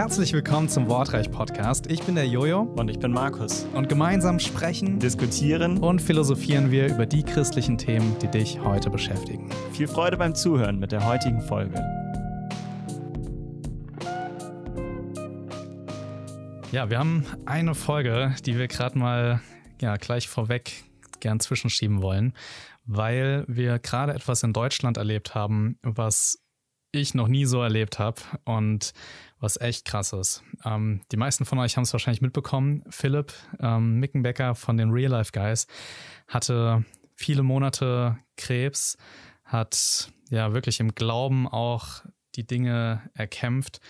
Herzlich willkommen zum Wortreich Podcast. Ich bin der Jojo und ich bin Markus und gemeinsam sprechen, diskutieren und philosophieren wir über die christlichen Themen, die dich heute beschäftigen. Viel Freude beim Zuhören mit der heutigen Folge. Ja, wir haben eine Folge, die wir gerade mal ja, gleich vorweg gern zwischenschieben wollen, weil wir gerade etwas in Deutschland erlebt haben, was ich noch nie so erlebt habe und was echt krass ist. Ähm, die meisten von euch haben es wahrscheinlich mitbekommen. Philipp ähm, Mickenbecker von den Real Life Guys hatte viele Monate Krebs, hat ja wirklich im Glauben auch die Dinge erkämpft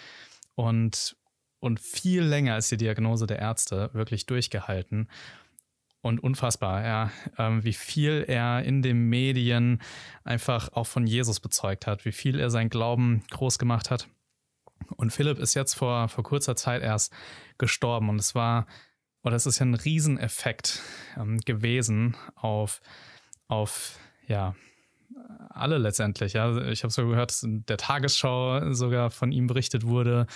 und, und viel länger als die Diagnose der Ärzte wirklich durchgehalten und unfassbar, ja, ähm, wie viel er in den Medien einfach auch von Jesus bezeugt hat, wie viel er sein Glauben groß gemacht hat. Und Philipp ist jetzt vor, vor kurzer Zeit erst gestorben und es war, oder es ist ja ein Rieseneffekt ähm, gewesen auf, auf, ja, alle letztendlich. Ja, ich habe so gehört, dass in der Tagesschau sogar von ihm berichtet wurde.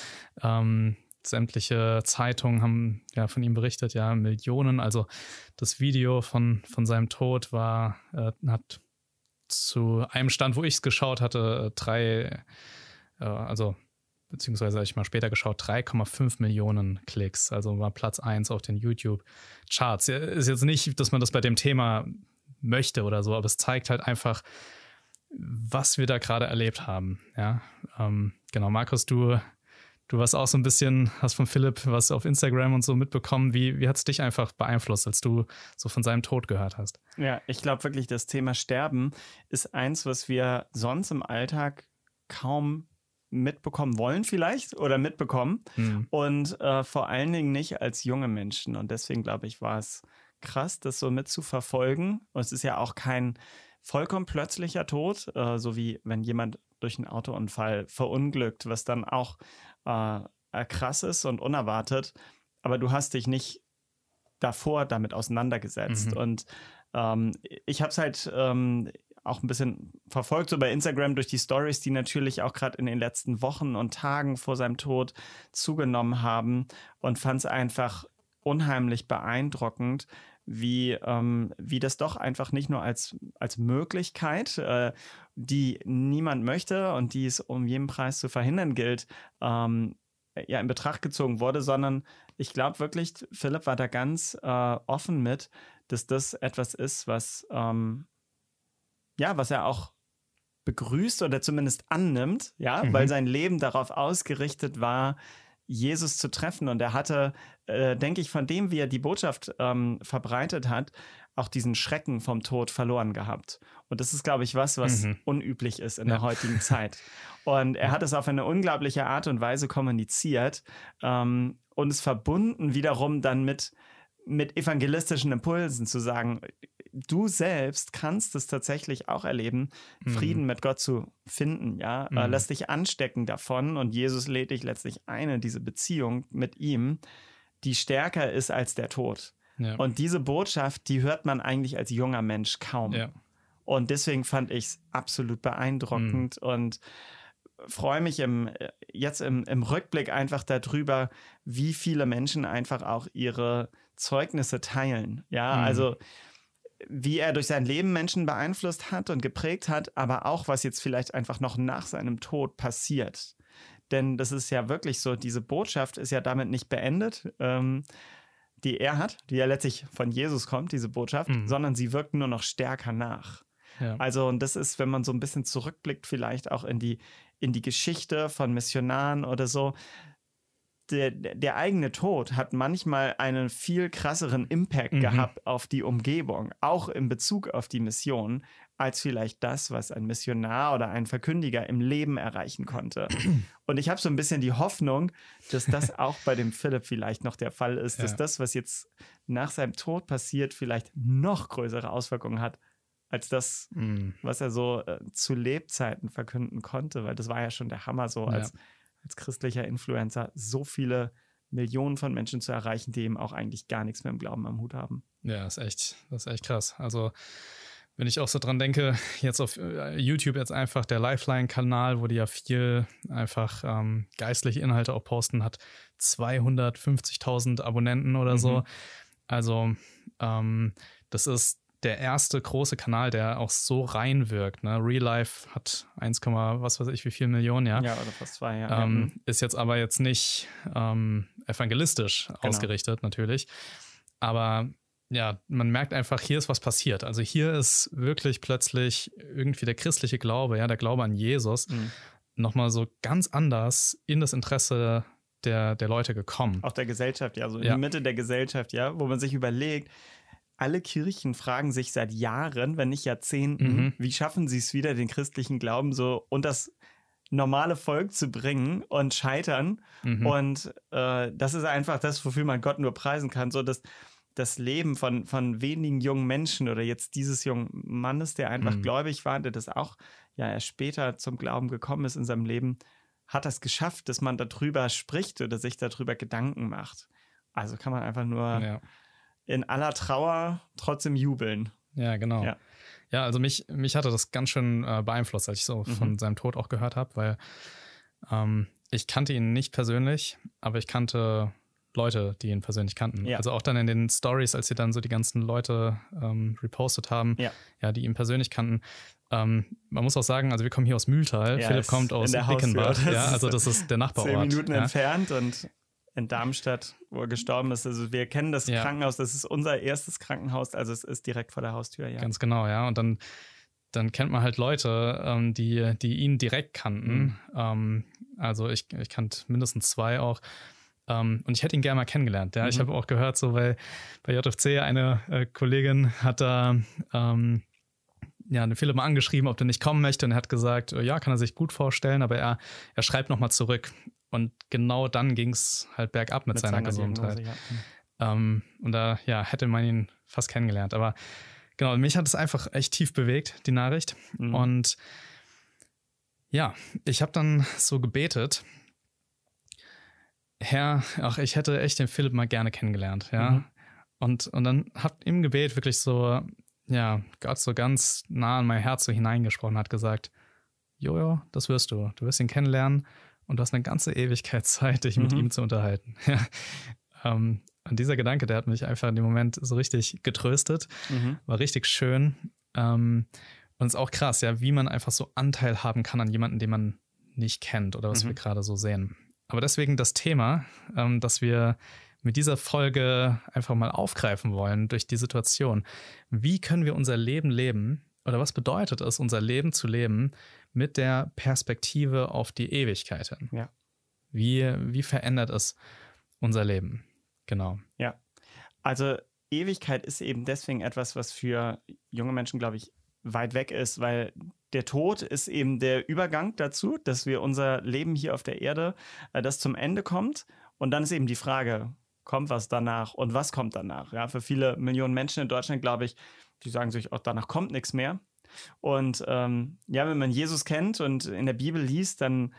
Ähm, sämtliche Zeitungen haben ja von ihm berichtet, ja, Millionen. Also das Video von, von seinem Tod war, äh, hat zu einem Stand, wo ich es geschaut hatte, äh, drei, äh, also beziehungsweise habe ich mal später geschaut, 3,5 Millionen Klicks. Also war Platz 1 auf den YouTube-Charts. Ist jetzt nicht, dass man das bei dem Thema möchte oder so, aber es zeigt halt einfach, was wir da gerade erlebt haben. Ja, ähm, genau. Markus, du Du warst auch so ein bisschen, hast von Philipp was auf Instagram und so mitbekommen. Wie, wie hat es dich einfach beeinflusst, als du so von seinem Tod gehört hast? Ja, ich glaube wirklich, das Thema Sterben ist eins, was wir sonst im Alltag kaum mitbekommen wollen vielleicht oder mitbekommen mhm. und äh, vor allen Dingen nicht als junge Menschen. Und deswegen glaube ich, war es krass, das so mitzuverfolgen. Und es ist ja auch kein vollkommen plötzlicher Tod, äh, so wie wenn jemand durch einen Autounfall verunglückt, was dann auch äh, äh, krass ist und unerwartet, aber du hast dich nicht davor damit auseinandergesetzt. Mhm. Und ähm, ich habe es halt ähm, auch ein bisschen verfolgt, so bei Instagram durch die Stories, die natürlich auch gerade in den letzten Wochen und Tagen vor seinem Tod zugenommen haben und fand es einfach unheimlich beeindruckend, wie, ähm, wie das doch einfach nicht nur als, als Möglichkeit, äh, die niemand möchte und die es um jeden Preis zu verhindern gilt, ähm, ja in Betracht gezogen wurde, sondern ich glaube wirklich, Philipp war da ganz äh, offen mit, dass das etwas ist, was ähm, ja, was er auch begrüßt oder zumindest annimmt, ja, mhm. weil sein Leben darauf ausgerichtet war, Jesus zu treffen. Und er hatte, äh, denke ich, von dem, wie er die Botschaft ähm, verbreitet hat, auch diesen Schrecken vom Tod verloren gehabt. Und das ist, glaube ich, was, was mhm. unüblich ist in ja. der heutigen Zeit. Und er ja. hat es auf eine unglaubliche Art und Weise kommuniziert ähm, und es verbunden wiederum dann mit mit evangelistischen Impulsen zu sagen, du selbst kannst es tatsächlich auch erleben, mhm. Frieden mit Gott zu finden, ja. Äh, mhm. Lass dich anstecken davon und Jesus lädt dich letztlich eine, diese Beziehung mit ihm, die stärker ist als der Tod. Ja. Und diese Botschaft, die hört man eigentlich als junger Mensch kaum. Ja. Und deswegen fand ich es absolut beeindruckend mhm. und freue mich im, äh, jetzt im, im Rückblick einfach darüber, wie viele Menschen einfach auch ihre Zeugnisse teilen. Ja, mhm. also wie er durch sein Leben Menschen beeinflusst hat und geprägt hat, aber auch was jetzt vielleicht einfach noch nach seinem Tod passiert. Denn das ist ja wirklich so, diese Botschaft ist ja damit nicht beendet, ähm, die er hat, die ja letztlich von Jesus kommt, diese Botschaft, mhm. sondern sie wirkt nur noch stärker nach. Ja. Also, und das ist, wenn man so ein bisschen zurückblickt, vielleicht auch in die in die Geschichte von Missionaren oder so. Der, der eigene Tod hat manchmal einen viel krasseren Impact mhm. gehabt auf die Umgebung, auch in Bezug auf die Mission, als vielleicht das, was ein Missionar oder ein Verkündiger im Leben erreichen konnte. Und ich habe so ein bisschen die Hoffnung, dass das auch bei dem Philipp vielleicht noch der Fall ist, dass ja. das, was jetzt nach seinem Tod passiert, vielleicht noch größere Auswirkungen hat als das, mm. was er so äh, zu Lebzeiten verkünden konnte, weil das war ja schon der Hammer, so als, ja. als christlicher Influencer so viele Millionen von Menschen zu erreichen, die eben auch eigentlich gar nichts mehr im Glauben am Hut haben. Ja, ist echt, das ist echt krass. Also wenn ich auch so dran denke, jetzt auf äh, YouTube jetzt einfach der Lifeline-Kanal, wo die ja viel einfach ähm, geistliche Inhalte auch posten, hat 250.000 Abonnenten oder mhm. so. Also ähm, das ist der erste große Kanal, der auch so reinwirkt. Ne? Real Life hat 1, was weiß ich, wie viel Millionen, ja. Ja, oder fast zwei, ja. Ähm, mhm. ist jetzt aber jetzt nicht ähm, evangelistisch genau. ausgerichtet, natürlich. Aber ja, man merkt einfach, hier ist was passiert. Also hier ist wirklich plötzlich irgendwie der christliche Glaube, ja, der Glaube an Jesus, mhm. nochmal so ganz anders in das Interesse der, der Leute gekommen. Auch der Gesellschaft, ja, so also ja. in die Mitte der Gesellschaft, ja, wo man sich überlegt, alle Kirchen fragen sich seit Jahren, wenn nicht Jahrzehnten, mhm. wie schaffen sie es wieder, den christlichen Glauben so und das normale Volk zu bringen und scheitern. Mhm. Und äh, das ist einfach das, wofür man Gott nur preisen kann. So dass das Leben von, von wenigen jungen Menschen oder jetzt dieses jungen Mannes, der einfach mhm. gläubig war, der das auch ja erst später zum Glauben gekommen ist in seinem Leben, hat das geschafft, dass man darüber spricht oder sich darüber Gedanken macht. Also kann man einfach nur ja in aller Trauer trotzdem jubeln. Ja, genau. Ja. Ja, also mich, mich hatte das ganz schön äh, beeinflusst, als ich so mhm. von seinem Tod auch gehört habe, weil ähm, ich kannte ihn nicht persönlich, aber ich kannte Leute, die ihn persönlich kannten. Ja. Also auch dann in den Stories, als sie dann so die ganzen Leute ähm, repostet haben, ja. ja. die ihn persönlich kannten. Ähm, man muss auch sagen, also wir kommen hier aus Mühltal, ja, Philipp kommt aus Bickenbad, ja, also das ist der Nachbarort. Zehn Minuten entfernt und in Darmstadt, wo er gestorben ist. Also wir kennen das ja. Krankenhaus, das ist unser erstes Krankenhaus, also es ist direkt vor der Haustür, ja. Ganz genau, ja. Und dann, dann kennt man halt Leute, ähm, die, die ihn direkt kannten. Mhm. Ähm, also ich, ich kannte mindestens zwei auch. Um, ähm, und ich hätte ihn gerne mal kennengelernt. Ja, mhm. ich habe auch gehört, so bei, bei JFC, eine äh, Kollegin hat da ähm, ja, den Philipp mal angeschrieben, ob der nicht kommen möchte. Und er hat gesagt, äh, ja, kann er sich gut vorstellen, aber er, er schreibt nochmal zurück. Und genau dann ging es halt bergab mit, mit seiner, seiner, Gesundheit. Also ja. ähm, und da ja, hätte man ihn fast kennengelernt. Aber genau, mich hat es einfach echt tief bewegt, die Nachricht. Mhm. Und ja, ich habe dann so gebetet. Herr, ach, ich hätte echt den Philipp mal gerne kennengelernt, ja. Mhm. Und, und dann hat im Gebet wirklich so, ja, Gott so ganz nah an mein Herz so hineingesprochen, hat gesagt, Jojo, das wirst du. Du wirst ihn kennenlernen und du hast eine ganze Ewigkeit Zeit, dich mhm. mit ihm zu unterhalten. Ja. Ähm, und dieser Gedanke, der hat mich einfach in dem Moment so richtig getröstet, mhm. war richtig schön. Ähm, und ist auch krass, ja, wie man einfach so Anteil haben kann an jemanden, den man nicht kennt oder was mhm. wir gerade so sehen. Aber deswegen das Thema, ähm, dass wir mit dieser Folge einfach mal aufgreifen wollen durch die Situation. Wie können wir unser Leben leben oder was bedeutet es, unser Leben zu leben, mit der Perspektive auf die Ewigkeit hin. Ja. Wie, wie verändert es unser Leben? Genau. Ja. Also Ewigkeit ist eben deswegen etwas, was für junge Menschen, glaube ich, weit weg ist, weil der Tod ist eben der Übergang dazu, dass wir unser Leben hier auf der Erde, äh, das zum Ende kommt. Und dann ist eben die Frage, kommt was danach und was kommt danach? Ja, für viele Millionen Menschen in Deutschland, glaube ich, die sagen sich auch, danach kommt nichts mehr. Und ähm, ja, wenn man Jesus kennt und in der Bibel liest, dann,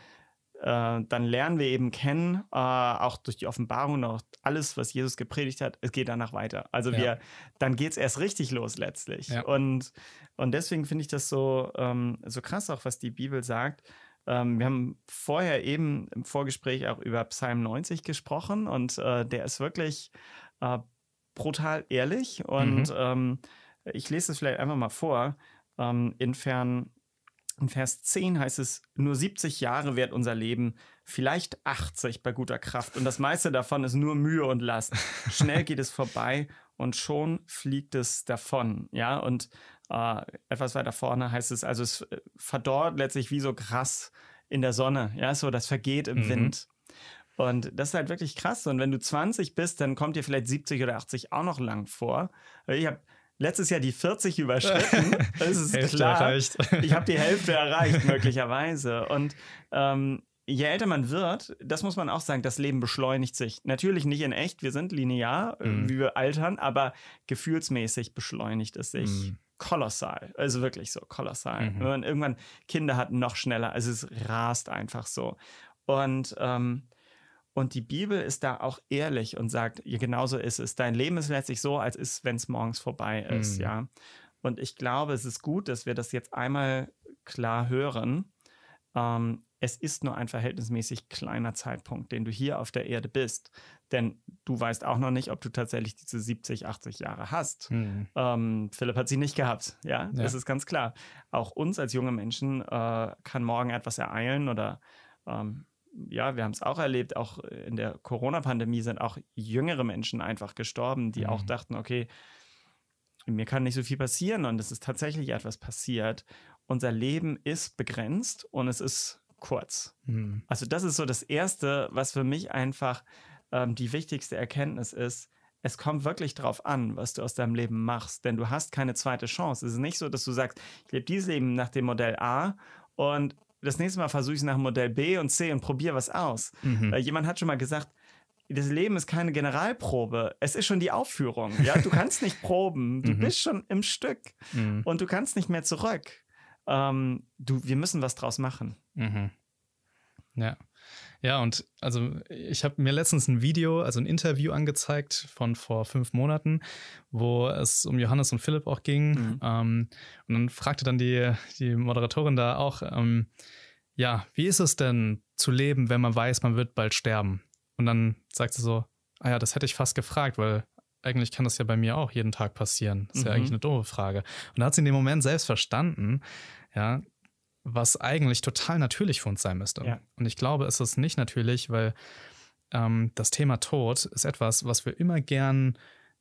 äh, dann lernen wir eben kennen, äh, auch durch die Offenbarung und auch alles, was Jesus gepredigt hat, es geht danach weiter. Also ja. wir, dann geht es erst richtig los letztlich. Ja. Und, und deswegen finde ich das so, ähm, so krass, auch was die Bibel sagt ähm, wir haben vorher eben im Vorgespräch auch über Psalm 90 gesprochen und äh, der ist wirklich äh, brutal ehrlich und mhm. ähm, ich lese es vielleicht einfach mal vor. Ähm, in, Fern, in Vers 10 heißt es, nur 70 Jahre währt unser Leben, vielleicht 80 bei guter Kraft. Und das meiste davon ist nur Mühe und Last. Schnell geht es vorbei und schon fliegt es davon. Ja, und äh, etwas weiter vorne heißt es, also es äh, verdorrt letztlich wie so krass in der Sonne. Ja, so das vergeht im mhm. Wind. Und das ist halt wirklich krass. Und wenn du 20 bist, dann kommt dir vielleicht 70 oder 80 auch noch lang vor. Ich habe letztes Jahr die 40 überschritten. Das ist Hälfte klar. Erreicht. Ich habe die Hälfte erreicht, möglicherweise. Und ähm, je älter man wird, das muss man auch sagen, das Leben beschleunigt sich. Natürlich nicht in echt, wir sind linear, äh, mhm. wie wir altern, aber gefühlsmäßig beschleunigt es sich. Mhm. Kolossal, also wirklich so kolossal. Mhm. Wenn man irgendwann Kinder hat, noch schneller, also es rast einfach so. Und ähm, und die Bibel ist da auch ehrlich und sagt, genauso ist es. Dein Leben ist letztlich so, als ist, wenn es morgens vorbei ist, mhm. ja. Und ich glaube, es ist gut, dass wir das jetzt einmal klar hören. Ähm, es ist nur ein verhältnismäßig kleiner Zeitpunkt, den du hier auf der Erde bist. Denn du weißt auch noch nicht, ob du tatsächlich diese 70, 80 Jahre hast. Mhm. Ähm, Philipp hat sie nicht gehabt. Ja? ja? das ist ganz klar. Auch uns als junge Menschen äh, kann morgen etwas ereilen oder ähm, ja, wir haben es auch erlebt, auch äh, in der Corona-Pandemie sind auch jüngere Menschen einfach gestorben, die mhm. auch dachten, okay, mir kann nicht so viel passieren und es ist tatsächlich etwas passiert. Unser Leben ist begrenzt und es ist kurz. Mhm. Also das ist so das Erste, was für mich einfach ähm, die wichtigste Erkenntnis ist. Es kommt wirklich darauf an, was du aus deinem Leben machst, denn du hast keine zweite Chance. Es ist nicht so, dass du sagst, ich lebe dieses Leben nach dem Modell A und das nächste Mal versuche ich es nach Modell B und C und probiere was aus. Mhm. Äh, jemand hat schon mal gesagt, das Leben ist keine Generalprobe, es ist schon die Aufführung. Ja, du kannst nicht proben, du mhm. bist schon im Stück mhm. und du kannst nicht mehr zurück. Ähm, du, wir müssen was draus machen. Mhm. Ja. Ja, und also ich habe mir letztens ein Video, also ein Interview angezeigt von vor fünf Monaten, wo es um Johannes und Philipp auch ging. Mhm. Ähm, und dann fragte dann die, die Moderatorin da auch, ähm, ja, wie ist es denn zu leben, wenn man weiß, man wird bald sterben? Und dann sagt sie so, ah ja, das hätte ich fast gefragt, weil eigentlich kann das ja bei mir auch jeden Tag passieren. Das ist mhm. ja eigentlich eine doofe Frage. Und da hat sie in dem Moment selbst verstanden, ja, was eigentlich total natürlich für uns sein müsste. Ja. Und ich glaube, es ist nicht natürlich, weil ähm, das Thema Tod ist etwas, was wir immer gern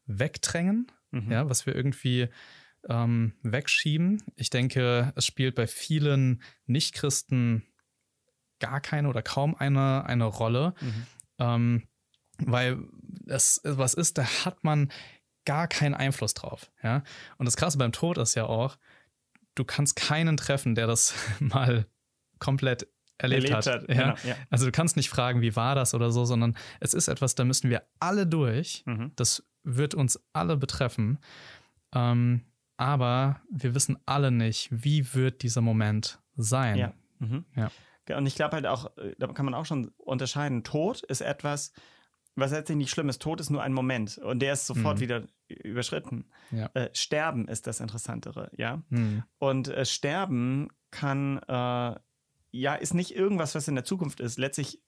wegdrängen, mhm. ja, was wir irgendwie ähm, wegschieben. Ich denke, es spielt bei vielen Nichtchristen gar keine oder kaum eine, eine Rolle, mhm. ähm, weil es was ist, da hat man gar keinen Einfluss drauf. Ja? Und das Krasse beim Tod ist ja auch, du kannst keinen treffen, der das mal komplett erlebt, erlebt hat. hat. Ja? Genau, ja. Also du kannst nicht fragen, wie war das oder so, sondern es ist etwas, da müssen wir alle durch. Mhm. Das wird uns alle betreffen. Ähm, aber wir wissen alle nicht, wie wird dieser Moment sein. Ja. Mhm. ja. Und ich glaube halt auch, äh, da kann man auch schon unterscheiden, Tod ist etwas, was letztlich nicht schlimm ist. Tod ist nur ein Moment und der ist sofort mhm. wieder überschritten. Ja. Äh, sterben ist das Interessantere, ja. Mhm. Und äh, Sterben kann, äh, ja, ist nicht irgendwas, was in der Zukunft ist. Letztlich,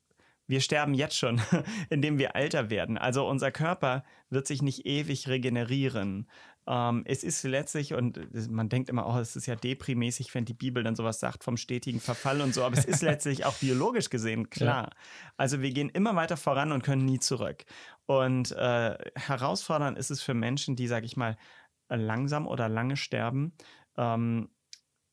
wir sterben jetzt schon, indem wir älter werden. Also unser Körper wird sich nicht ewig regenerieren. Ähm, es ist letztlich, und äh, man denkt immer, oh, es ist ja deprimäßig, wenn die Bibel dann sowas sagt vom stetigen Verfall und so, aber es ist letztlich auch biologisch gesehen klar. Ja. Also wir gehen immer weiter voran und können nie zurück. Und äh, herausfordernd ist es für Menschen, die, sag ich mal, langsam oder lange sterben, ähm,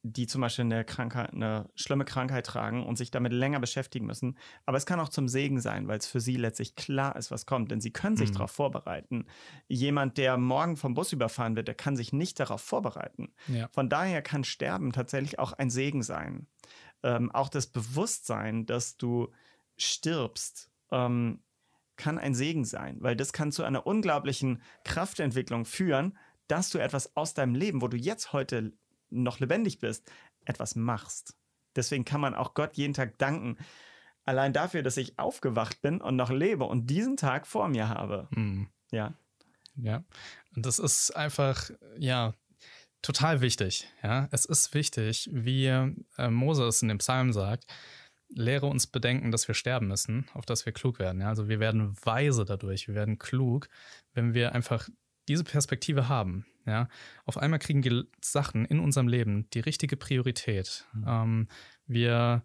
die zum Beispiel eine Krankheit, eine schlimme Krankheit tragen und sich damit länger beschäftigen müssen. Aber es kann auch zum Segen sein, weil es für sie letztlich klar ist, was kommt, denn sie können sich mhm. darauf vorbereiten. Jemand, der morgen vom Bus überfahren wird, der kann sich nicht darauf vorbereiten. Ja. Von daher kann Sterben tatsächlich auch ein Segen sein. Ähm, auch das Bewusstsein, dass du stirbst, ähm, kann ein Segen sein, weil das kann zu einer unglaublichen Kraftentwicklung führen, dass du etwas aus deinem Leben, wo du jetzt heute noch lebendig bist, etwas machst. Deswegen kann man auch Gott jeden Tag danken. Allein dafür, dass ich aufgewacht bin und noch lebe und diesen Tag vor mir habe. Mhm. Ja. Ja. Und das ist einfach, ja, total wichtig. Ja, es ist wichtig, wie äh, Moses in dem Psalm sagt, lehre uns bedenken, dass wir sterben müssen, auf dass wir klug werden. Ja? Also wir werden weise dadurch, wir werden klug, wenn wir einfach diese Perspektive haben. Ja, auf einmal kriegen die Sachen in unserem Leben die richtige Priorität. Mhm. Ähm, wir,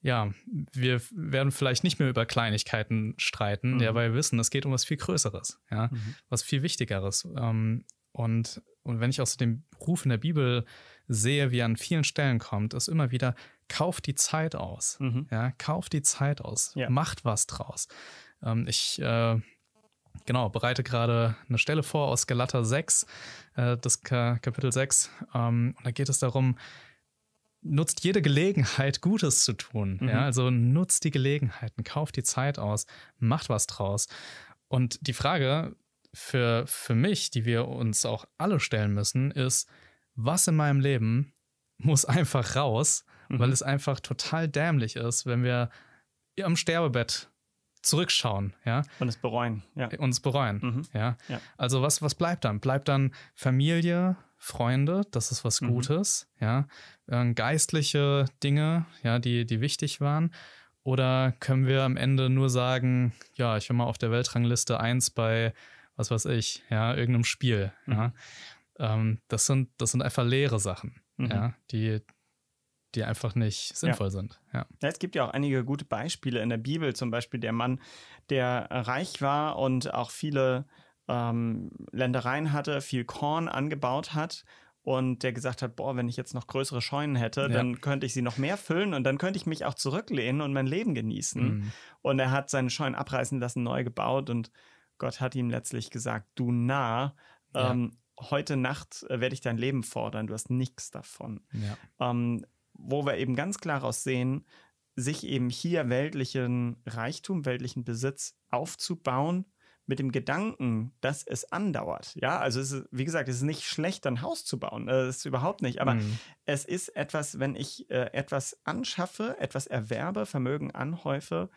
ja, wir werden vielleicht nicht mehr über Kleinigkeiten streiten, mhm. ja, weil wir wissen, es geht um was viel Größeres, ja, mhm. was viel Wichtigeres. Ähm, und, und wenn ich aus dem Ruf in der Bibel sehe, wie er an vielen Stellen kommt, ist immer wieder, kauft die Zeit aus. Mhm. Ja, kauft die Zeit aus, ja. macht was draus. Ähm, ich äh, genau, bereite gerade eine Stelle vor aus Galater 6, äh, das Ka Kapitel 6. Ähm, und da geht es darum, nutzt jede Gelegenheit, Gutes zu tun. Mhm. Ja? Also nutzt die Gelegenheiten, kauft die Zeit aus, macht was draus. Und die Frage für, für mich, die wir uns auch alle stellen müssen, ist, was in meinem Leben muss einfach raus, mhm. weil es einfach total dämlich ist, wenn wir am Sterbebett zurückschauen, ja. Und es bereuen, ja. Und es bereuen, mhm. ja? ja? Also was, was bleibt dann? Bleibt dann Familie, Freunde, das ist was mhm. Gutes, ja. Äh, geistliche Dinge, ja, die, die wichtig waren. Oder können wir am Ende nur sagen, ja, ich bin mal auf der Weltrangliste 1 bei, was weiß ich, ja, irgendeinem Spiel, mhm. ja. Ähm, das, sind, das sind einfach leere Sachen, mhm. ja, die, die einfach nicht sinnvoll ja. sind. Ja. ja. es gibt ja auch einige gute Beispiele in der Bibel, zum Beispiel der Mann, der reich war und auch viele ähm, Ländereien hatte, viel Korn angebaut hat und der gesagt hat, boah, wenn ich jetzt noch größere Scheunen hätte, ja. dann könnte ich sie noch mehr füllen und dann könnte ich mich auch zurücklehnen und mein Leben genießen. Mhm. Und er hat seine Scheunen abreißen lassen, neu gebaut und Gott hat ihm letztlich gesagt, du nah, ähm, heute Nacht äh, werde ich dein Leben fordern, du hast nichts davon. Ja. Ähm, wo wir eben ganz klar raussehen, sich eben hier weltlichen Reichtum, weltlichen Besitz aufzubauen mit dem Gedanken, dass es andauert. Ja, also es ist, wie gesagt, es ist nicht schlecht, ein Haus zu bauen. Das äh, ist überhaupt nicht. Aber mhm. es ist etwas, wenn ich äh, etwas anschaffe, etwas erwerbe, Vermögen anhäufe,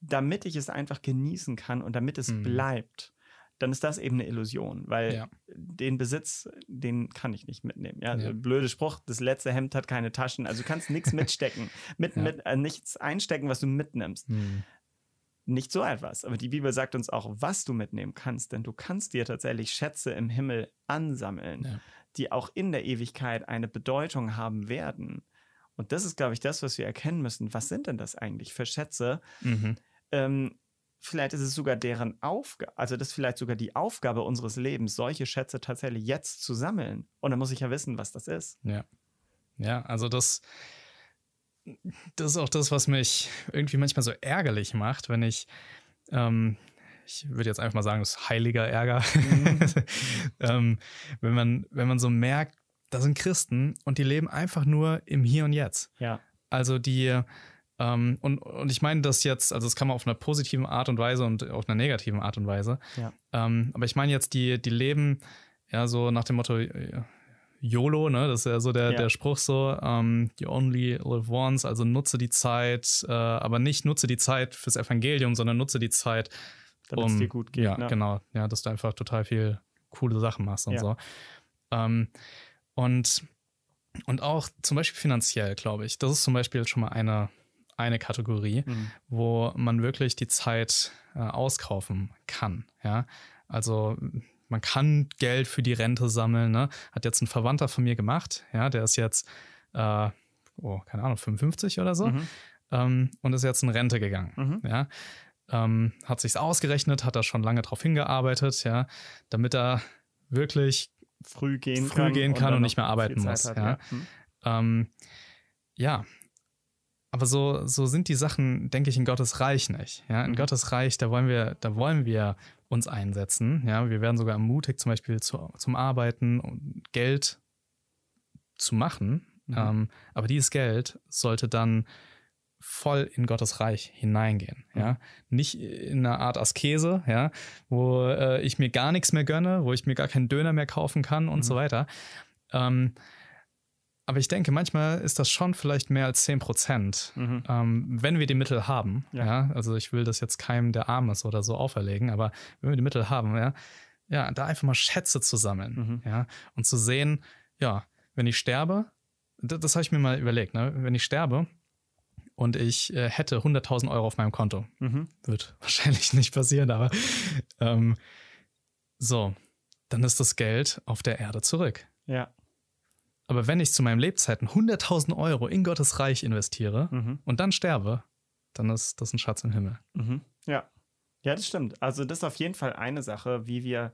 damit ich es einfach genießen kann und damit es mhm. bleibt dann ist das eben eine Illusion, weil ja. den Besitz, den kann ich nicht mitnehmen. Ja, ja. blöde Spruch, das letzte Hemd hat keine Taschen, also du kannst nichts mitstecken, mit, ja. mit äh, nichts einstecken, was du mitnimmst. Hm. Nicht so etwas, aber die Bibel sagt uns auch, was du mitnehmen kannst, denn du kannst dir tatsächlich Schätze im Himmel ansammeln, die auch in der Ewigkeit eine Bedeutung haben werden. Und das ist, glaube ich, das, was wir erkennen müssen. Was sind denn das eigentlich für Schätze? Mhm. Ähm, vielleicht ist es sogar deren Aufgabe, also das ist vielleicht sogar die Aufgabe unseres Lebens, solche Schätze tatsächlich jetzt zu sammeln. Und dann muss ich ja wissen, was das ist. Ja. Ja, also das, das ist auch das, was mich irgendwie manchmal so ärgerlich macht, wenn ich, ähm, ich würde jetzt einfach mal sagen, das ist heiliger Ärger, mhm. ähm, wenn, man, wenn man so merkt, da sind Christen und die leben einfach nur im Hier und Jetzt. Ja. Also die, ähm, und, und ich meine das jetzt, also das kann man auf einer positiven Art und Weise und auf einer negativen Art und Weise. Ja. Ähm, aber ich meine jetzt, die, die leben ja so nach dem Motto äh, YOLO, ne? Das ist ja so der, ja. der Spruch so, ähm, you only live once, also nutze die Zeit, äh, aber nicht nutze die Zeit fürs Evangelium, sondern nutze die Zeit, damit es dir gut geht. Ja, ne? genau. Ja, dass du einfach total viel coole Sachen machst und ja. so. Ähm, und, und auch zum Beispiel finanziell, glaube ich. Das ist zum Beispiel schon mal eine eine Kategorie, mhm. wo man wirklich die Zeit äh, auskaufen kann. Ja, also man kann Geld für die Rente sammeln. Ne? Hat jetzt ein Verwandter von mir gemacht. Ja, der ist jetzt, äh, oh, keine Ahnung, 55 oder so mhm. ähm, und ist jetzt in Rente gegangen. Mhm. Ja, ähm, hat sich's ausgerechnet, hat da schon lange drauf hingearbeitet. Ja, damit er wirklich früh gehen früh kann, gehen kann und, und nicht mehr arbeiten muss. Hat, ja. ja. Mhm. Ähm, ja, aber so, so sind die Sachen, denke ich, in Gottes Reich nicht. Ja, in mhm. Gottes Reich, da wollen wir, da wollen wir uns einsetzen. Ja, wir werden sogar ermutigt, zum Beispiel zu, zum Arbeiten und Geld zu machen. Mhm. Ähm, aber dieses Geld sollte dann voll in Gottes Reich hineingehen, ja. Mhm. Nicht in einer Art Askese, ja, wo äh, ich mir gar nichts mehr gönne, wo ich mir gar keinen Döner mehr kaufen kann und mhm. so weiter. Ähm, aber ich denke, manchmal ist das schon vielleicht mehr als 10 Prozent, mhm. ähm, wenn wir die Mittel haben. Ja. ja. Also ich will das jetzt keinem, der arm ist oder so, auferlegen, aber wenn wir die Mittel haben, ja, ja da einfach mal Schätze zu sammeln, mhm. ja, und zu sehen, ja, wenn ich sterbe, das, das habe ich mir mal überlegt, ne? wenn ich sterbe und ich äh, hätte 100.000 Euro auf meinem Konto, mhm. wird wahrscheinlich nicht passieren, aber ähm, so, dann ist das Geld auf der Erde zurück. Ja. Aber wenn ich zu meinen Lebzeiten 100.000 Euro in Gottes Reich investiere mhm. und dann sterbe, dann ist das ein Schatz im Himmel. Mhm. Ja. Ja, das stimmt. Also, das ist auf jeden Fall eine Sache, wie wir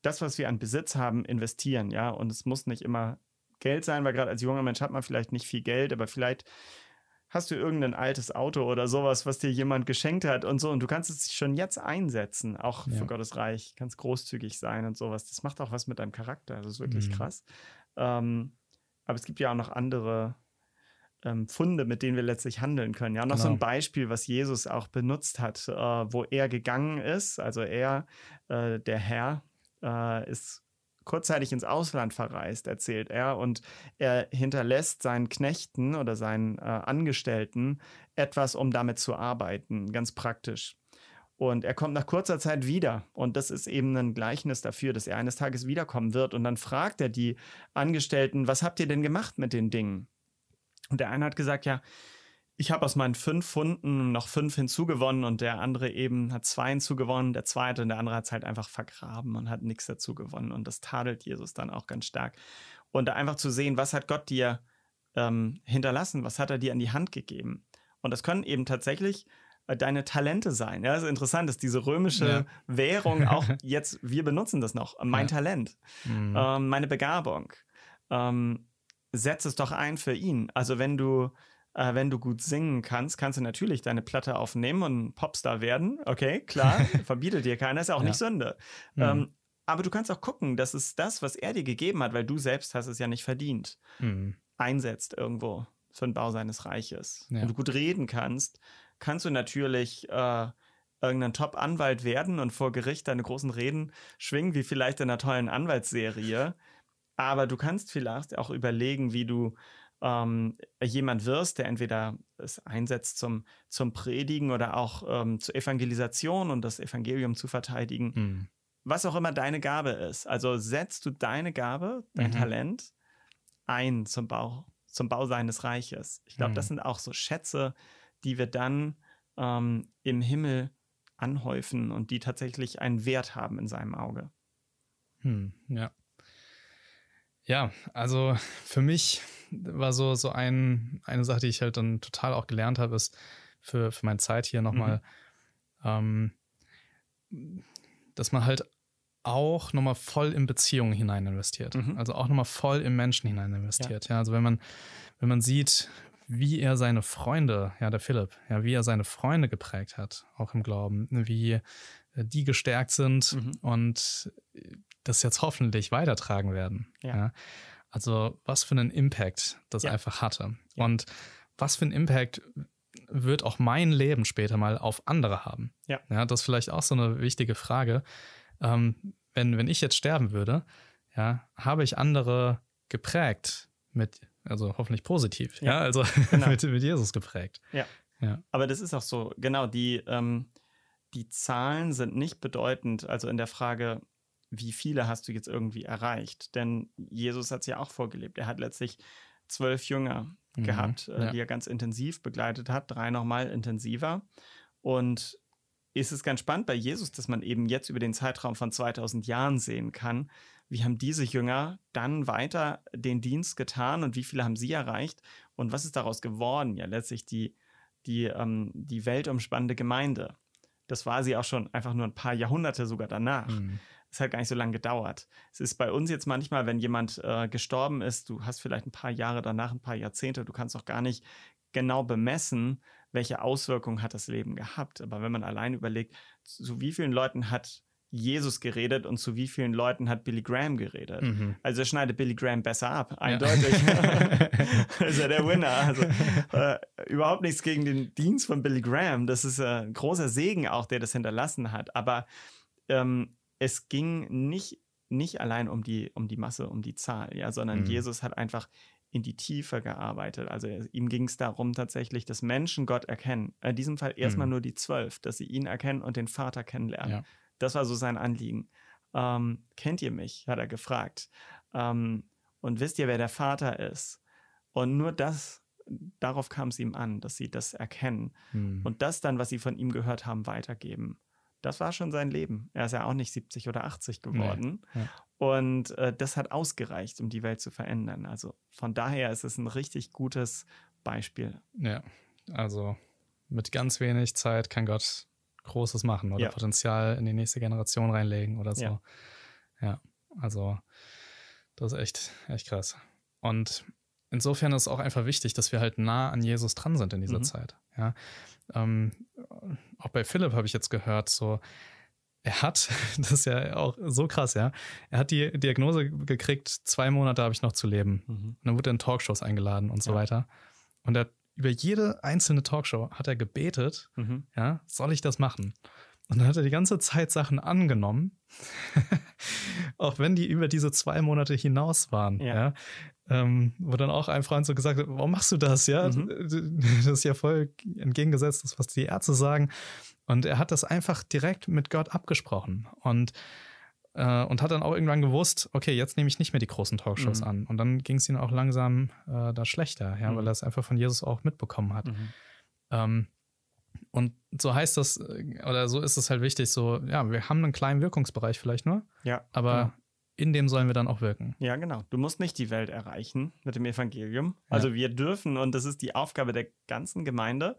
das, was wir an Besitz haben, investieren. Ja, und es muss nicht immer Geld sein, weil gerade als junger Mensch hat man vielleicht nicht viel Geld, aber vielleicht hast du irgendein altes Auto oder sowas, was dir jemand geschenkt hat und so. Und du kannst es schon jetzt einsetzen, auch ja. für Gottes Reich. Kannst großzügig sein und sowas. Das macht auch was mit deinem Charakter. Das ist wirklich mhm. krass. Ähm, aber es gibt ja auch noch andere ähm, Funde, mit denen wir letztlich handeln können. Ja, noch genau. so ein genau. Beispiel, was Jesus auch benutzt hat, äh, wo er gegangen ist. Also er, äh, der Herr, äh, ist kurzzeitig ins Ausland verreist, erzählt er, und er hinterlässt seinen Knechten oder seinen äh, Angestellten etwas, um damit zu arbeiten, ganz praktisch. Und er kommt nach kurzer Zeit wieder. Und das ist eben ein Gleichnis dafür, dass er eines Tages wiederkommen wird. Und dann fragt er die Angestellten, was habt ihr denn gemacht mit den Dingen? Und der eine hat gesagt, ja, ich habe aus meinen fünf Funden noch fünf hinzugewonnen und der andere eben hat zwei hinzugewonnen, der zweite und der andere hat es halt einfach vergraben und hat nichts dazu gewonnen. Und das tadelt Jesus dann auch ganz stark. Und da einfach zu sehen, was hat Gott dir ähm, hinterlassen, was hat er dir an die Hand gegeben? Und das können eben tatsächlich äh, deine Talente sein. Ja, ist interessant dass diese römische ja. Währung auch jetzt, wir benutzen das noch. Äh, mein ja. Talent, mhm. ähm, meine Begabung. Ähm, setz es doch ein für ihn. Also wenn du äh, wenn du gut singen kannst, kannst du natürlich deine Platte aufnehmen und Popstar werden. Okay, klar, verbietet dir keiner, ist ja auch ja. nicht Sünde. Mhm. Ähm, aber du kannst auch gucken, dass es das, was er dir gegeben hat, weil du selbst hast es ja nicht verdient. Mhm. Einsetzt irgendwo für den Bau seines Reiches. Ja. Wenn du gut reden kannst, kannst du natürlich äh, irgendein Top-Anwalt werden und vor Gericht deine großen Reden schwingen, wie vielleicht in einer tollen Anwaltsserie. Aber du kannst vielleicht auch überlegen, wie du ähm, jemand wirst, der entweder es einsetzt zum, zum Predigen oder auch ähm, zur Evangelisation und das Evangelium zu verteidigen. Mhm. Was auch immer deine Gabe ist. Also setzt du deine Gabe, dein mhm. Talent ein zum Bau, zum Bau seines Reiches. Ich glaube, mhm. das sind auch so Schätze, die wir dann ähm, im Himmel anhäufen und die tatsächlich einen Wert haben in seinem Auge. Hm, ja. Ja, also für mich war so, so ein, eine Sache, die ich halt dann total auch gelernt habe, ist für, für meine Zeit hier nochmal, mhm. ähm, dass man halt auch nochmal voll in Beziehungen hinein investiert. Mhm. Also auch nochmal voll im Menschen hinein investiert. Ja. ja. also wenn man, wenn man sieht, wie er seine Freunde, ja, der Philipp, ja, wie er seine Freunde geprägt hat, auch im Glauben, wie äh, die gestärkt sind mhm. und äh, das jetzt hoffentlich weitertragen werden. Ja. ja. Also, was für einen Impact das ja. einfach hatte. Ja. Und was für einen Impact wird auch mein Leben später mal auf andere haben? Ja. ja das ist vielleicht auch so eine wichtige Frage. Ähm, wenn, wenn ich jetzt sterben würde, ja, habe ich andere geprägt mit also hoffentlich positiv. Ja, ja also genau. mit, mit, Jesus geprägt. Ja. ja. Aber das ist auch so, genau, die, ähm, die Zahlen sind nicht bedeutend, also in der Frage, wie viele hast du jetzt irgendwie erreicht? Denn Jesus hat es ja auch vorgelebt. Er hat letztlich zwölf Jünger mhm. gehabt, äh, ja. die er ganz intensiv begleitet hat, drei nochmal intensiver. Und ist es ganz spannend bei Jesus, dass man eben jetzt über den Zeitraum von 2000 Jahren sehen kann, wie haben diese Jünger dann weiter den Dienst getan und wie viele haben sie erreicht und was ist daraus geworden? Ja, letztlich die, die, ähm, die weltumspannende Gemeinde. Das war sie auch schon einfach nur ein paar Jahrhunderte sogar danach. Mhm. Es hat gar nicht so lange gedauert. Es ist bei uns jetzt manchmal, wenn jemand äh, gestorben ist, du hast vielleicht ein paar Jahre danach, ein paar Jahrzehnte, du kannst auch gar nicht genau bemessen, welche Auswirkungen hat das Leben gehabt. Aber wenn man allein überlegt, zu wie vielen Leuten hat Jesus geredet und zu wie vielen Leuten hat Billy Graham geredet. Mhm. Also er schneidet Billy Graham besser ab, eindeutig. Ja. ist er der Winner. Also, äh, überhaupt nichts gegen den Dienst von Billy Graham. Das ist äh, ein großer Segen auch, der das hinterlassen hat. Aber ähm, es ging nicht, nicht allein um die, um die Masse, um die Zahl, ja, sondern mhm. Jesus hat einfach in die Tiefe gearbeitet. Also ihm ging es darum tatsächlich, dass Menschen Gott erkennen. In diesem Fall erstmal mhm. nur die Zwölf, dass sie ihn erkennen und den Vater kennenlernen. Ja. Das war so sein Anliegen. Ähm, kennt ihr mich? hat er gefragt. Ähm, und wisst ihr, wer der Vater ist? Und nur das, darauf kam es ihm an, dass sie das erkennen hm. und das dann, was sie von ihm gehört haben, weitergeben. Das war schon sein Leben. Er ist ja auch nicht 70 oder 80 geworden. Nee. Ja. Und äh, das hat ausgereicht, um die Welt zu verändern. Also von daher ist es ein richtig gutes Beispiel. Ja, also mit ganz wenig Zeit kann Gott Großes machen oder ja. Potenzial in die nächste Generation reinlegen oder so. Ja, ja also das ist echt, echt krass. Und insofern ist es auch einfach wichtig, dass wir halt nah an Jesus dran sind in dieser mhm. Zeit. Ja. Ähm, auch bei Philipp habe ich jetzt gehört, so er hat, das ist ja auch so krass, ja, er hat die Diagnose gekriegt, zwei Monate habe ich noch zu leben. Mhm. Und dann wurde er in Talkshows eingeladen und so ja. weiter. Und er hat über jede einzelne Talkshow hat er gebetet, mhm. ja, soll ich das machen? Und dann hat er die ganze Zeit Sachen angenommen, auch wenn die über diese zwei Monate hinaus waren. Ja. ja. Ähm, wo dann auch ein Freund so gesagt hat, warum machst du das? Ja, mhm. das ist ja voll entgegengesetzt, das, was die Ärzte sagen. Und er hat das einfach direkt mit Gott abgesprochen. Und äh, und hat dann auch irgendwann gewusst, okay, jetzt nehme ich nicht mehr die großen Talkshows mhm. an. Und dann ging es ihm auch langsam äh, da schlechter, ja, mhm. weil er es einfach von Jesus auch mitbekommen hat. Mhm. Ähm, und so heißt das, äh, oder so ist es halt wichtig, so, ja, wir haben einen kleinen Wirkungsbereich vielleicht nur. Ja. Aber genau. in dem sollen wir dann auch wirken. Ja, genau. Du musst nicht die Welt erreichen mit dem Evangelium. Also ja. wir dürfen, und das ist die Aufgabe der ganzen Gemeinde,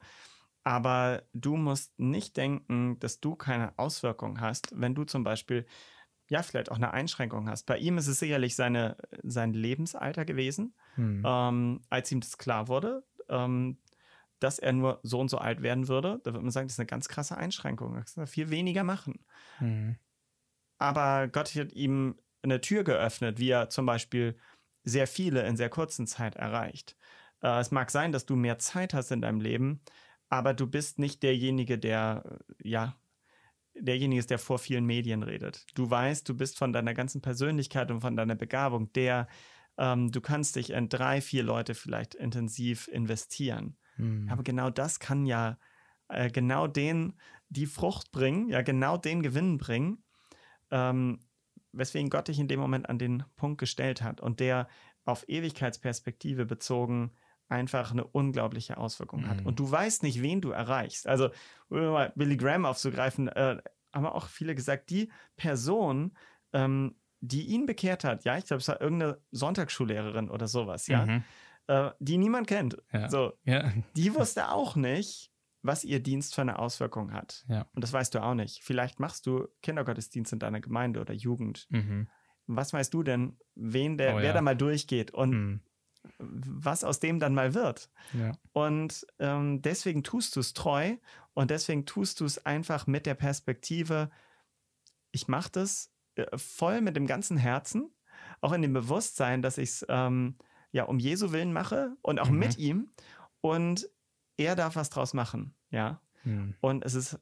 aber du musst nicht denken, dass du keine Auswirkung hast, wenn du zum Beispiel ja, vielleicht auch eine Einschränkung hast. Bei ihm ist es sicherlich seine, sein Lebensalter gewesen, hm. ähm, als ihm das klar wurde, ähm, dass er nur so und so alt werden würde. Da würde man sagen, das ist eine ganz krasse Einschränkung. Da kann viel weniger machen. Hm. Aber Gott hat ihm eine Tür geöffnet, wie er zum Beispiel sehr viele in sehr kurzen Zeit erreicht. Äh, es mag sein, dass du mehr Zeit hast in deinem Leben, aber du bist nicht derjenige, der äh, ja derjenige ist, der vor vielen Medien redet. Du weißt, du bist von deiner ganzen Persönlichkeit und von deiner Begabung der, ähm, du kannst dich in drei, vier Leute vielleicht intensiv investieren. Hm. Aber genau das kann ja äh, genau den die Frucht bringen, ja genau den Gewinn bringen, ähm, weswegen Gott dich in dem Moment an den Punkt gestellt hat und der auf Ewigkeitsperspektive bezogen einfach eine unglaubliche Auswirkung mhm. hat. Und du weißt nicht, wen du erreichst. Also, um mal Billy Graham aufzugreifen, äh, haben auch viele gesagt, die Person, ähm, die ihn bekehrt hat, ja, ich glaube, es war irgendeine Sonntagsschullehrerin oder sowas, ja, mhm. äh, die niemand kennt. Ja. So, ja. die wusste auch nicht, was ihr Dienst für eine Auswirkung hat. Ja. Und das weißt du auch nicht. Vielleicht machst du Kindergottesdienst in deiner Gemeinde oder Jugend. Mhm. Was weißt du denn, wen der, oh, wer da mal durchgeht und mhm was aus dem dann mal wird. Ja. Und ähm, deswegen tust du es treu und deswegen tust du es einfach mit der Perspektive, ich mache das äh, voll mit dem ganzen Herzen, auch in dem Bewusstsein, dass ich es ähm, ja um Jesu Willen mache und auch mhm. mit ihm. Und er darf was draus machen, ja. Mhm. Und es ist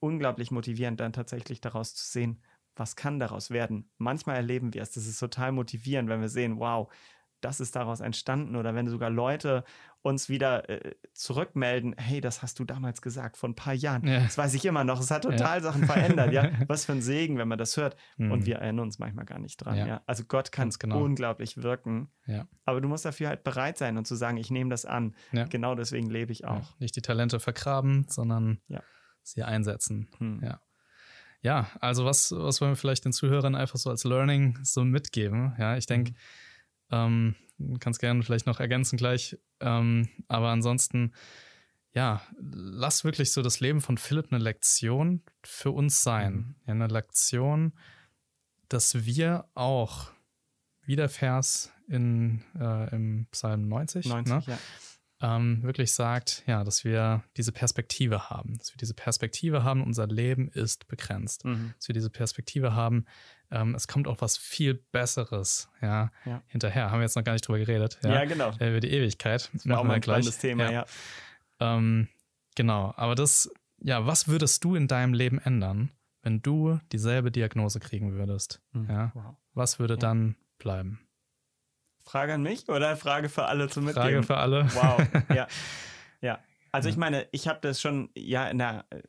unglaublich motivierend, dann tatsächlich daraus zu sehen, was kann daraus werden. Manchmal erleben wir es, das ist total motivierend, wenn wir sehen, wow, das ist daraus entstanden oder wenn sogar Leute uns wieder äh, zurückmelden, hey, das hast du damals gesagt, vor ein paar Jahren. Ja. Das weiß ich immer noch. Es hat total ja. Sachen verändert, ja. Was für ein Segen, wenn man das hört. Mhm. Und wir erinnern uns manchmal gar nicht dran, ja. ja? Also Gott kann genau. unglaublich wirken. Aber du musst dafür halt bereit sein und zu sagen, ich nehme das an. Genau deswegen lebe ich auch. Nicht die Talente vergraben, sondern sie einsetzen. Mhm. Ja. Ja, also was, was wollen wir vielleicht den Zuhörern einfach so als Learning so mitgeben? Ja, ich denke, mhm ähm, Kannst gerne vielleicht noch ergänzen gleich. Ähm, aber ansonsten, ja, lass wirklich so das Leben von Philipp eine Lektion für uns sein. Mhm. Ja, eine Lektion, dass wir auch, wie der Vers in, äh, im Psalm 90, 90 ne? ja. Ähm, wirklich sagt, ja, dass wir diese Perspektive haben, dass wir diese Perspektive haben, unser Leben ist begrenzt, mhm. dass wir diese Perspektive haben, ähm, es kommt auch was viel Besseres ja, ja, hinterher. Haben wir jetzt noch gar nicht drüber geredet. Ja, ja genau. Äh, über die Ewigkeit. Das auch mal ein kleines Thema, ja. ja. Ähm, genau, aber das, ja, was würdest du in deinem Leben ändern, wenn du dieselbe Diagnose kriegen würdest? Mhm. Ja? Wow. Was würde dann bleiben? Frage an mich oder Frage für alle zum mitnehmen? Frage für alle. Wow, ja. Ja, also ich meine, ich habe das schon, ja, in der, äh,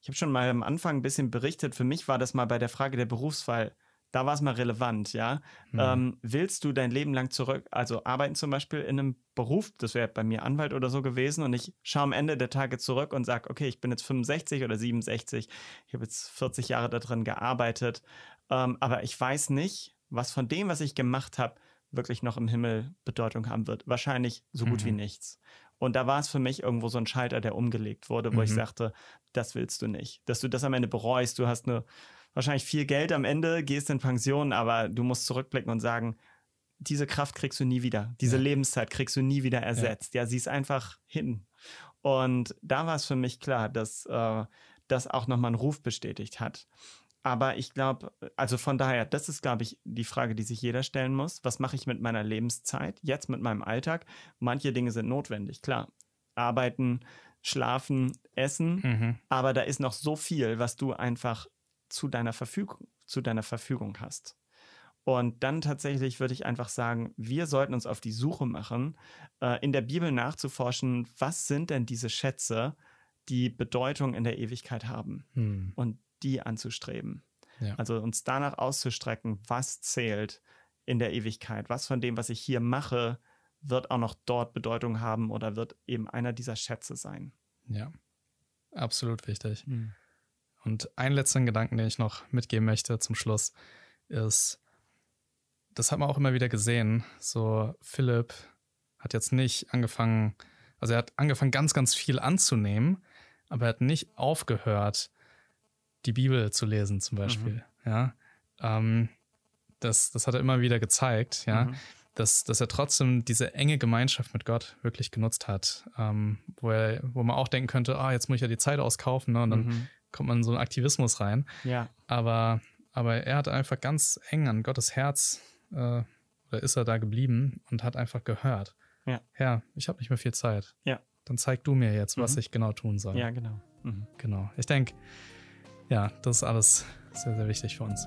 ich habe schon mal am Anfang ein bisschen berichtet. Für mich war das mal bei der Frage der Berufswahl, da war es mal relevant, ja. Hm. Ähm, willst du dein Leben lang zurück, also arbeiten zum Beispiel in einem Beruf, das wäre bei mir Anwalt oder so gewesen, und ich schaue am Ende der Tage zurück und sage, okay, ich bin jetzt 65 oder 67, ich habe jetzt 40 Jahre darin gearbeitet, ähm, aber ich weiß nicht, was von dem, was ich gemacht habe, wirklich noch im Himmel Bedeutung haben wird. Wahrscheinlich so gut mhm. wie nichts. Und da war es für mich irgendwo so ein Schalter, der umgelegt wurde, wo mhm. ich sagte, das willst du nicht. Dass du das am Ende bereust. Du hast eine, wahrscheinlich viel Geld am Ende, gehst in Pension, aber du musst zurückblicken und sagen, diese Kraft kriegst du nie wieder. Diese ja. Lebenszeit kriegst du nie wieder ersetzt. Ja. ja, sie ist einfach hin. Und da war es für mich klar, dass äh, das auch nochmal einen Ruf bestätigt hat. Aber ich glaube, äh, also von daher, das ist, glaube ich, die Frage, die sich jeder stellen muss. Was mache ich mit meiner Lebenszeit, jetzt mit meinem Alltag? Manche Dinge sind notwendig, klar. Arbeiten, schlafen, essen. Mhm. Aber da ist noch so viel, was du einfach zu deiner Verfügung, zu deiner Verfügung hast. Und dann tatsächlich würde ich einfach sagen, wir sollten uns auf die Suche machen, äh, in der Bibel nachzuforschen, was sind denn diese Schätze, die Bedeutung in der Ewigkeit haben. Hm. Und die anzustreben. Ja. Also uns danach auszustrecken, was zählt in der Ewigkeit, was von dem, was ich hier mache, wird auch noch dort Bedeutung haben oder wird eben einer dieser Schätze sein. Ja, absolut wichtig. Mhm. Und einen letzten Gedanken, den ich noch mitgeben möchte zum Schluss, ist, das hat man auch immer wieder gesehen. So, Philipp hat jetzt nicht angefangen, also er hat angefangen, ganz, ganz viel anzunehmen, aber er hat nicht aufgehört, die Bibel zu lesen zum mhm. Beispiel. Mhm. Ja, ähm, das, das hat er immer wieder gezeigt, ja, mhm. dass, dass er trotzdem diese enge Gemeinschaft mit Gott wirklich genutzt hat, ähm, wo, er, wo man auch denken könnte, ah, jetzt muss ich ja die Zeit auskaufen ne, und dann mhm. kommt man in so einen Aktivismus rein. Ja. Aber, aber er hat einfach ganz eng an Gottes Herz, äh, oder ist er da geblieben und hat einfach gehört. Ja. Herr, ich habe nicht mehr viel Zeit. Ja. Dann zeig du mir jetzt, was mhm. ich genau tun soll. Ja, genau. Mhm. Genau. Ich denke, ja, das ist alles sehr, sehr wichtig für uns.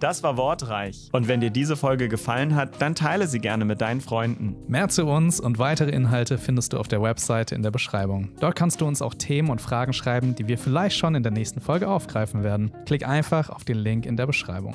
Das war Wortreich. Und wenn dir diese Folge gefallen hat, dann teile sie gerne mit deinen Freunden. Mehr zu uns und weitere Inhalte findest du auf der Webseite in der Beschreibung. Dort kannst du uns auch Themen und Fragen schreiben, die wir vielleicht schon in der nächsten Folge aufgreifen werden. Klick einfach auf den Link in der Beschreibung.